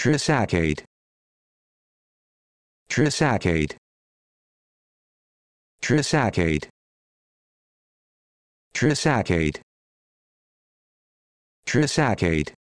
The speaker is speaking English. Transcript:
Trisacate. Trisacate. Trisacate. Trisacate. Trisacate.